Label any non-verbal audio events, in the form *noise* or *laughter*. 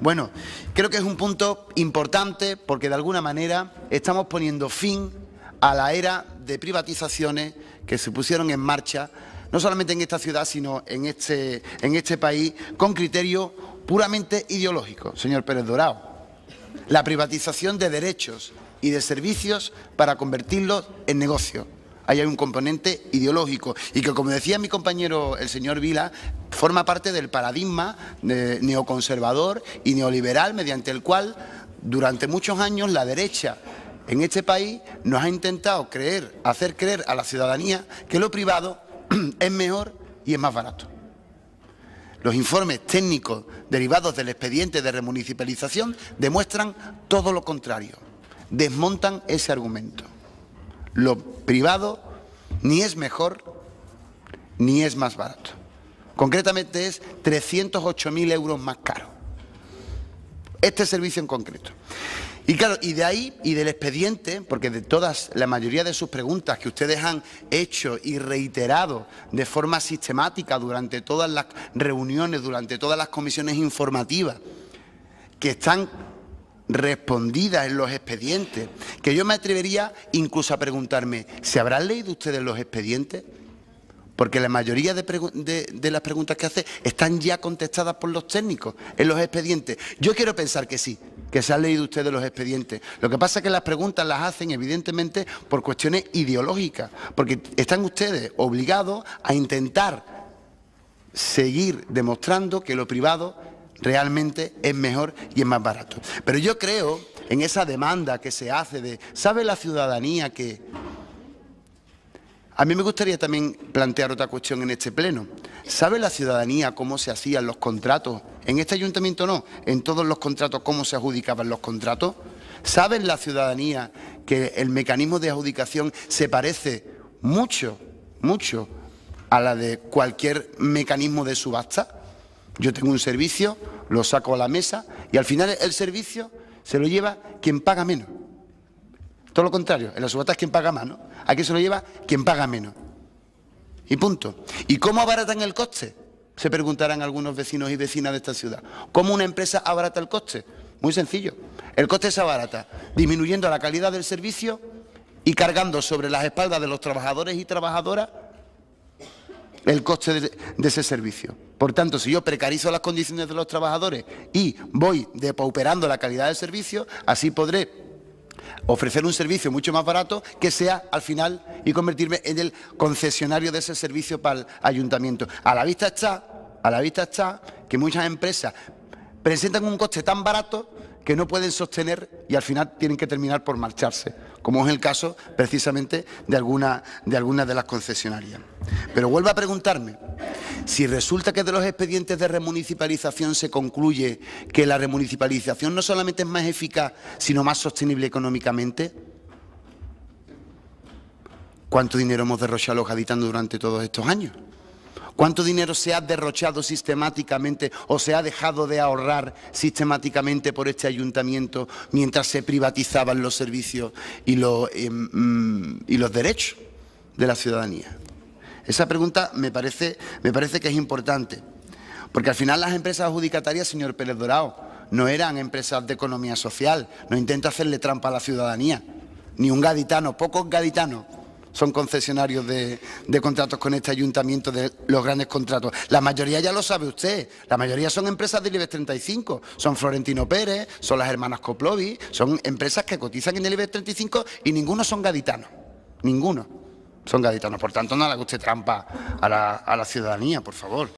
Bueno, creo que es un punto importante porque de alguna manera estamos poniendo fin a la era de privatizaciones que se pusieron en marcha, no solamente en esta ciudad, sino en este, este país, con criterio puramente ideológico, señor Pérez Dorado. La privatización de derechos y de servicios para convertirlos en negocio ahí hay un componente ideológico y que, como decía mi compañero el señor Vila, forma parte del paradigma eh, neoconservador y neoliberal mediante el cual durante muchos años la derecha en este país nos ha intentado creer, hacer creer a la ciudadanía que lo privado *clears throat* es mejor y es más barato. Los informes técnicos derivados del expediente de remunicipalización demuestran todo lo contrario, desmontan ese argumento lo privado ni es mejor ni es más barato. Concretamente es 308.000 euros más caro. Este servicio en concreto. Y claro, y de ahí, y del expediente, porque de todas, la mayoría de sus preguntas que ustedes han hecho y reiterado de forma sistemática durante todas las reuniones, durante todas las comisiones informativas, que están respondidas en los expedientes, que yo me atrevería incluso a preguntarme, ¿se habrán leído ustedes los expedientes? Porque la mayoría de, las preguntas que hace están ya contestadas por los técnicos en los expedientes. Yo quiero pensar que sí, que se han leído ustedes los expedientes. Lo que pasa es que las preguntas las hacen evidentemente por cuestiones ideológicas, porque están ustedes obligados a intentar seguir demostrando que lo privado realmente es mejor y es más barato. Pero yo creo en esa demanda que se hace de, ¿sabe la ciudadanía que... A mí me gustaría también plantear otra cuestión en este pleno. ¿Sabe la ciudadanía cómo se hacían los contratos? En este ayuntamiento no, en todos los contratos cómo se adjudicaban los contratos. ¿Sabe la ciudadanía que el mecanismo de adjudicación se parece mucho, mucho a la de cualquier mecanismo de subasta? Yo tengo un servicio, lo saco a la mesa y al final el servicio se lo lleva quien paga menos. Todo lo contrario, en la subasta es quien paga más, ¿no? Aquí se lo lleva quien paga menos. Y punto. ¿Y cómo abaratan el coste? Se preguntarán algunos vecinos y vecinas de esta ciudad. ¿Cómo una empresa abarata el coste? Muy sencillo. El coste se abarata disminuyendo la calidad del servicio y cargando sobre las espaldas de los trabajadores y trabajadoras el coste de, ese servicio. Por tanto, si yo precarizo las condiciones de los trabajadores y voy depauperando la calidad del servicio, así podré ofrecer un servicio mucho más barato que sea al final y convertirme en el concesionario de ese servicio para el ayuntamiento. A la vista está, a la vista está que muchas empresas presentan un coste tan barato que no pueden sostener y al final tienen que terminar por marcharse, como es el caso precisamente de algunas de, alguna de las concesionarias. Pero vuelvo a preguntarme, si resulta que de los expedientes de remunicipalización se concluye que la remunicipalización no solamente es más eficaz, sino más sostenible económicamente, ¿cuánto dinero hemos derrochado los durante todos estos años? ¿Cuánto dinero se ha derrochado sistemáticamente o se ha dejado de ahorrar sistemáticamente por este ayuntamiento mientras se privatizaban los servicios eh, mm, y los, derechos de la ciudadanía? Esa pregunta me parece, me parece que es importante, porque al final las empresas adjudicatarias, señor Pérez Dorao, no eran empresas de economía social, no intenta hacerle trampa a la ciudadanía, ni un gaditano, pocos gaditanos son concesionarios de, contratos con este ayuntamiento de los grandes contratos. La mayoría ya lo sabe usted, la mayoría son empresas del IBEX 35, son Florentino Pérez, son las hermanas Coplovi, son empresas que cotizan en el IBEX 35 y ninguno son gaditanos, ninguno son gaditanos. Por tanto, no que usted trampa a la ciudadanía, por favor.